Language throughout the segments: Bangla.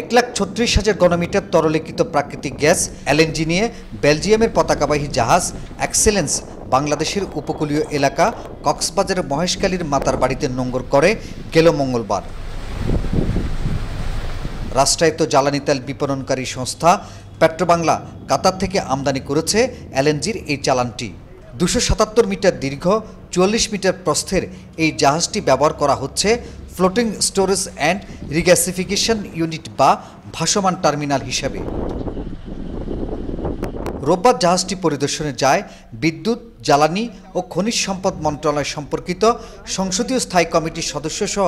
এক লাখ ছত্রিশ হাজার ঘনমিটার তরলীকৃত প্রাকৃতিক গ্যাস এলএনজি নিয়ে বেলজিয়ামের পতাকাবাহী জাহাজ এক্সেলেন্স বাংলাদেশের উপকূলীয় এলাকা কক্সবাজারের মহেশকালীর মাতার বাড়িতে নোঙ্গর করে গেল মঙ্গলবার রাষ্ট্রায়ত্ত জ্বালানি তেল বিপণনকারী সংস্থা পেট্রোবাংলা কাতার থেকে আমদানি করেছে এলএনজির এই চালানটি দুশো সাতাত্তর মিটার দীর্ঘ চল্লিশ মিটার প্রস্থের এই জাহাজটি ব্যবহার করা হচ্ছে floating storage and regasification unit বা ভাসমান টার্মিনাল হিসেবে রোববার জাহাজটি পরিদর্শনে যায় বিদ্যুৎ জ্বালানি ও খনিজ সম্পদ মন্ত্রণালয় সম্পর্কিত সংসদীয় স্থায়ী কমিটির সদস্য সহ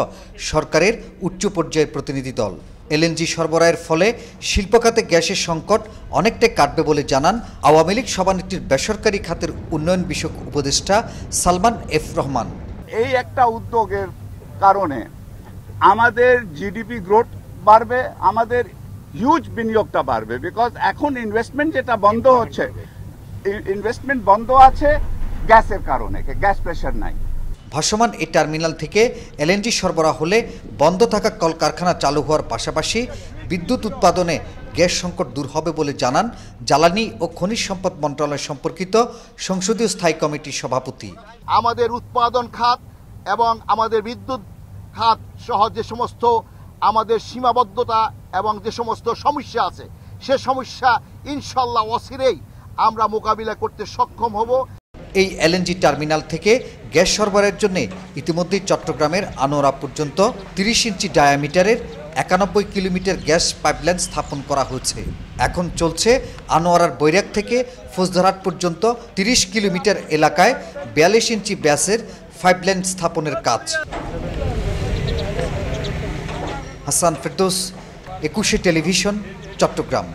সরকারের উচ্চ পর্যায়ের প্রতিনিধি দল এলএনজি সরবরাহের ফলে শিল্পখাতে গ্যাসের সংকট অনেকটাই কাটবে বলে জানান আওয়ামী লীগ সভানেত্রীর বেসরকারি খাতের উন্নয়ন বিষয়ক উপদেষ্টা সালমান এফ রহমান এই একটা উদ্যোগের কারণে আমাদের জিডিপি গ্রোথ বাড়বে আমাদের হিউজ বিনিয়োগটা বাড়বে বিকজ এখন ইনভেস্টমেন্ট যেটা বন্ধ হচ্ছে ইনভেস্টমেন্ট বন্ধ আছে গ্যাসের কারণে গ্যাস প্রেশার নাই ভাসমান এই টার্মিনাল থেকে এলএনজি সরবরাহ হলে বন্ধ থাকা কলকারখানা চালু হওয়ার পাশাপাশি বিদ্যুৎ উৎপাদনে গ্যাস সংকট দূর হবে বলে জানান জ্বালানি ও খনিজ সম্পদ মন্ত্রণালয় সম্পর্কিত সংসদীয় স্থায়ী কমিটির সভাপতি আমাদের উৎপাদন খাত এবং আমাদের বিদ্যুৎ খাত সহ যে সমস্ত আমাদের সীমাবদ্ধতা এবং যে সমস্ত সমস্যা আছে সে সমস্যা ইনশাল্লাহ অসিরেই আমরা মোকাবিলা করতে সক্ষম হব এই এলএনজি টার্মিনাল থেকে গ্যাস সরবরাহের জন্য ইতিমধ্যেই চট্টগ্রামের আনোয়ারা পর্যন্ত তিরিশ ইঞ্চি ডায়ামিটারের একানব্বই কিলোমিটার গ্যাস পাইপলাইন স্থাপন করা হয়েছে এখন চলছে আনোয়ারার বৈরাগ থেকে ফৌজদারহাট পর্যন্ত ৩০ কিলোমিটার এলাকায় বিয়াল্লিশ ইঞ্চি ব্যাসের পাইপলাইন স্থাপনের কাজ হাসান ফেরদোস একুশে টেলিভিশন চট্টগ্রাম